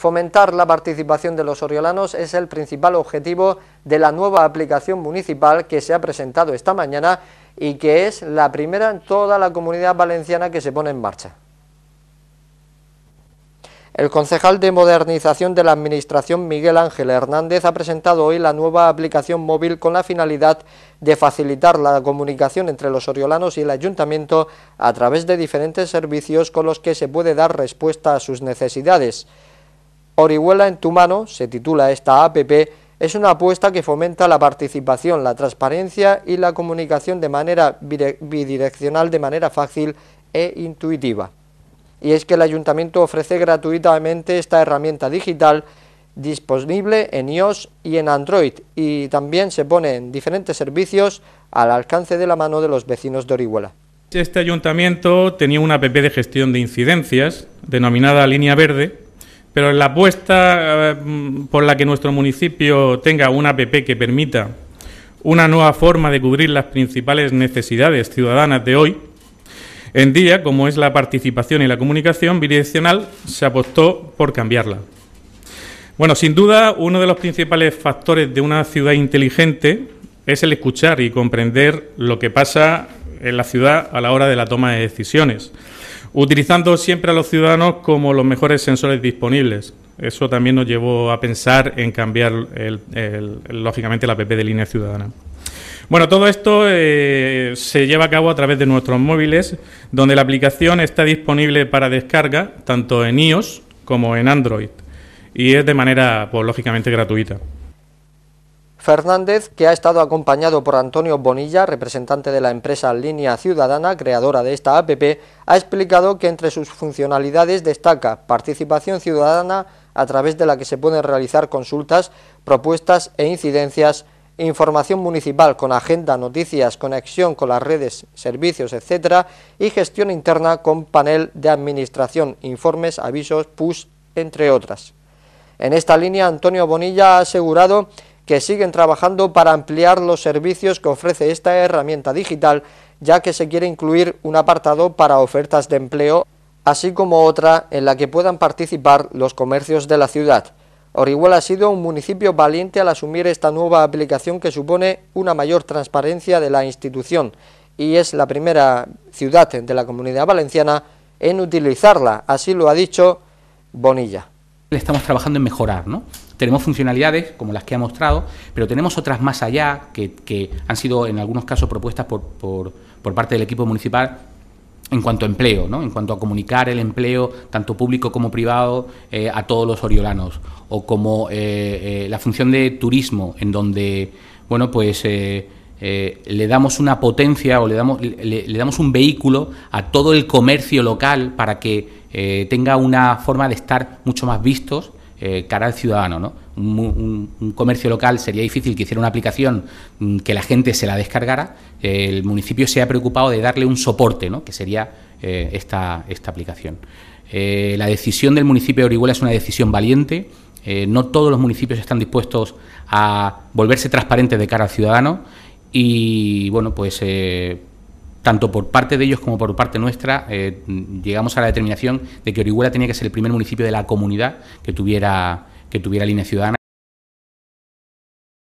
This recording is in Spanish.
Fomentar la participación de los oriolanos es el principal objetivo de la nueva aplicación municipal que se ha presentado esta mañana y que es la primera en toda la comunidad valenciana que se pone en marcha. El concejal de Modernización de la Administración Miguel Ángel Hernández ha presentado hoy la nueva aplicación móvil con la finalidad de facilitar la comunicación entre los oriolanos y el ayuntamiento a través de diferentes servicios con los que se puede dar respuesta a sus necesidades. Orihuela en tu mano, se titula esta APP, es una apuesta que fomenta la participación, la transparencia y la comunicación de manera bidireccional, de manera fácil e intuitiva. Y es que el Ayuntamiento ofrece gratuitamente esta herramienta digital disponible en iOS y en Android y también se pone en diferentes servicios al alcance de la mano de los vecinos de Orihuela. Este ayuntamiento tenía una app de gestión de incidencias denominada Línea Verde pero la apuesta eh, por la que nuestro municipio tenga una APP que permita una nueva forma de cubrir las principales necesidades ciudadanas de hoy, en día, como es la participación y la comunicación bidireccional, se apostó por cambiarla. Bueno, sin duda, uno de los principales factores de una ciudad inteligente es el escuchar y comprender lo que pasa en la ciudad a la hora de la toma de decisiones utilizando siempre a los ciudadanos como los mejores sensores disponibles. Eso también nos llevó a pensar en cambiar, el, lógicamente, la app de línea ciudadana. Bueno, todo esto eh, se lleva a cabo a través de nuestros móviles, donde la aplicación está disponible para descarga tanto en iOS como en Android y es de manera, pues, lógicamente gratuita. Fernández, que ha estado acompañado por Antonio Bonilla, representante de la empresa Línea Ciudadana, creadora de esta APP, ha explicado que entre sus funcionalidades destaca participación ciudadana a través de la que se pueden realizar consultas, propuestas e incidencias, información municipal con agenda, noticias, conexión con las redes, servicios, etc. y gestión interna con panel de administración, informes, avisos, push, entre otras. En esta línea, Antonio Bonilla ha asegurado que siguen trabajando para ampliar los servicios que ofrece esta herramienta digital, ya que se quiere incluir un apartado para ofertas de empleo, así como otra en la que puedan participar los comercios de la ciudad. Orihuela ha sido un municipio valiente al asumir esta nueva aplicación que supone una mayor transparencia de la institución y es la primera ciudad de la Comunidad Valenciana en utilizarla, así lo ha dicho Bonilla estamos trabajando en mejorar, ¿no? Tenemos funcionalidades como las que ha mostrado, pero tenemos otras más allá que, han sido en algunos casos propuestas por, por, parte del equipo municipal en cuanto a empleo, ¿no? en cuanto a comunicar el empleo, tanto público como privado, eh, a todos los oriolanos, o como eh, eh, la función de turismo, en donde, bueno, pues eh, le damos una potencia o le damos, le, damos, un vehículo a todo el comercio local para que eh, tenga una forma de estar mucho más vistos eh, cara al ciudadano. Un, comercio local sería difícil que hiciera una aplicación mm, que la gente se la descargara. el municipio se ha preocupado de darle un soporte, ¿no? que sería esta, esta, aplicación. la decisión del municipio de Orihuela es una decisión valiente. no todos los municipios están dispuestos a volverse transparentes de cara al ciudadano y bueno, pues eh, tanto por parte de ellos como por parte nuestra eh, llegamos a la determinación de que Orihuela tenía que ser el primer municipio de la comunidad que tuviera, que tuviera línea ciudadana.